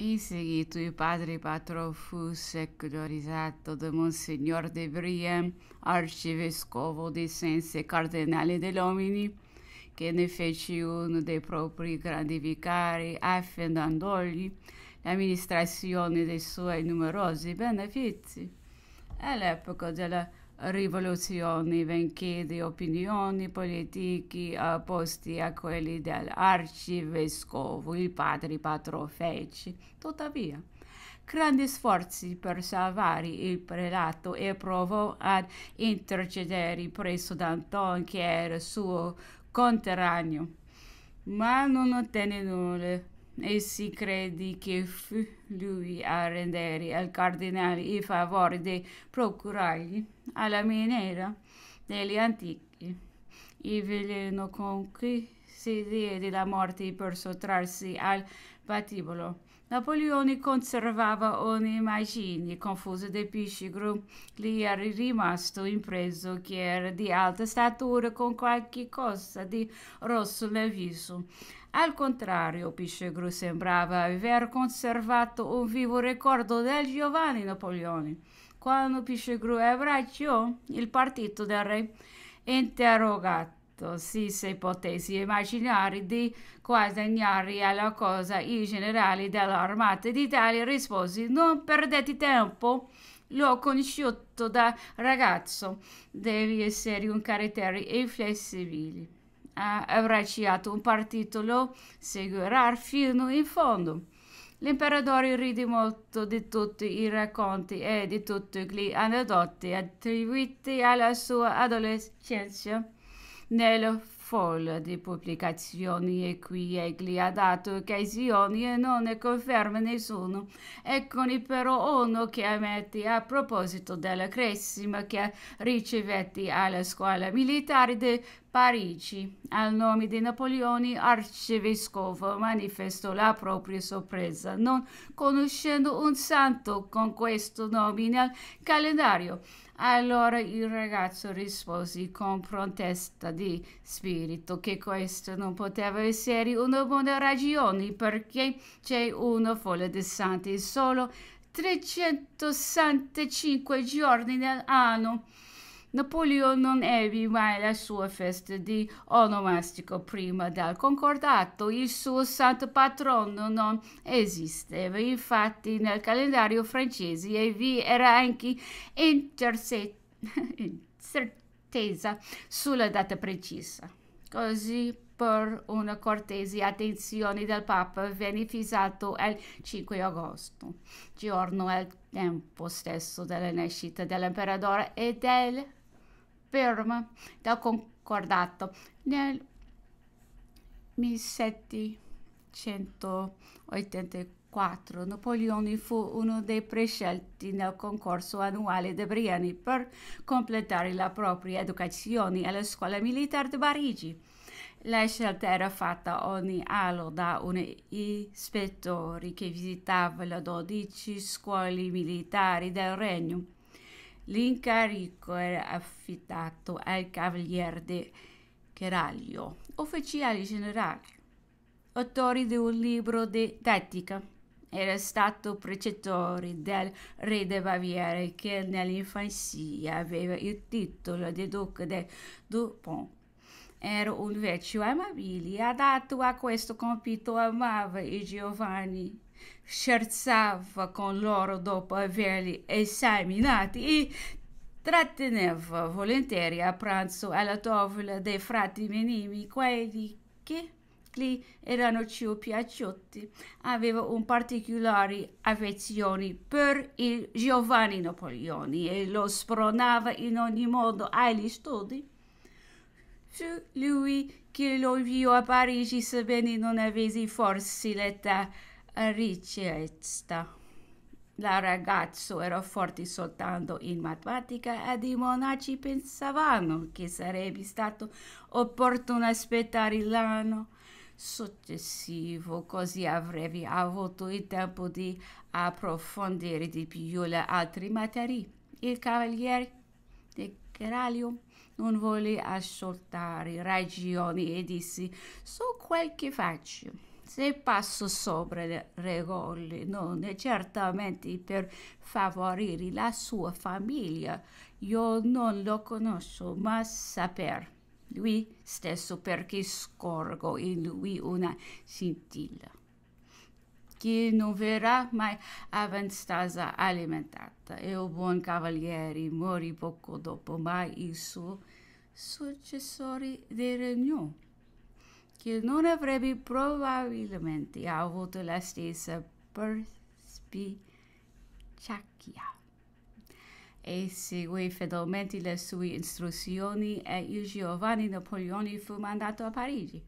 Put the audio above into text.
In seguito il padre Patro fu secolarizzato da Monsignor De Vrie, arcivescovo di Sense e Cardinale dell'Omini, che ne fece uno dei propri grandi vicari, affidandogli l'amministrazione dei suoi numerosi benefici. All'epoca della rivoluzioni, benché di opinioni politiche opposte eh, a quelle dell'arcivescovo, il padre Patrofeci. Tuttavia, grandi sforzi per salvare il prelato e provò ad intercedere presso Danton, che era suo conterraneo, ma non ottenne nulla e si credi che fu lui a rendere al cardinale il favore di procurargli, alla miniera degli antichi, il veleno con cui si diede la morte per sottrarsi al patibolo Napoleone conservava un'immagine confusa di Piscigru. Gli era rimasto impreso che era di alta statura con qualche cosa di rosso nel viso. Al contrario, Piscigru sembrava aver conservato un vivo ricordo del Giovanni Napoleone. Quando Piscigru abbracciò il partito del re, interrogato Esatto, sì, se potessi immaginare di guadagnare alla cosa i generali dell'Armata d'Italia rispose non perdete tempo. L'ho conosciuto da ragazzo, devi essere un carattere inflessibile. Ha abbracciato un partito, lo seguirà fino in fondo. L'imperatore ride molto di tutti i racconti e di tutti gli aneddoti attribuiti alla sua adolescenza nel foglio di pubblicazioni e qui egli ha dato occasioni e non ne conferma nessuno. Eccone però uno che ammette a proposito della cressima che ricevetti alla scuola militare di Parigi. Al nome di Napoleone, arcivescovo manifestò la propria sorpresa, non conoscendo un santo con questo nome nel calendario. Allora il ragazzo rispose con protesta di spirito che questo non poteva essere una buona ragione perché c'è una folla di santi solo 365 giorni nell'anno Napoleon non ebbe mai la sua festa di onomastico prima del concordato. Il suo santo patrono non esisteva. Infatti nel calendario francese e vi era anche incertezza sulla data precisa. Così per una cortese attenzione del Papa venne fissato il 5 agosto, giorno e tempo stesso della nascita dell'imperatore e del firm del concordato nel 1784. Napoleone fu uno dei prescelti nel concorso annuale di Briani per completare la propria educazione alla scuola militare di Parigi. La scelta era fatta ogni anno da un ispettore che visitava le 12 scuole militari del regno L'incarico era affidato al cavaliere de Cheraglio, ufficiale generale, autore di un libro di tattica. Era stato precettore del re de Baviera che nell'infanzia aveva il titolo di duca de Dupont. Era un vecchio amabile adatto a questo compito, amava i Giovanni scherzava con loro dopo averli esaminati e tratteneva volentieri a pranzo alla tavola dei frati minimi quelli che gli erano più piaciuti. Aveva un particolare affezione per il Giovanni Napoleoni e lo spronava in ogni modo agli studi. Fu lui che lo inviò a Parigi, sebbene non avesse forse l'età ricerca. La ragazzo era forte soltanto in matematica ed i monaci pensavano che sarebbe stato opportuno aspettare l'anno successivo, così avrebbe avuto il tempo di approfondire di più le altre materie. Il cavaliere di Geralium non volle ascoltare ragioni e disse so quel che faccio se passo sopra le regole non è certamente per favorire la sua famiglia, io non lo conosco, ma saper lui stesso perché scorgo in lui una scintilla che non verrà mai avanzata alimentata e il buon cavaliere morì poco dopo, ma il suo successore del regno che non avrebbe probabilmente avuto la stessa perspicacia. E seguì fedelmente le sue istruzioni e il Giovanni Napoleone fu mandato a Parigi.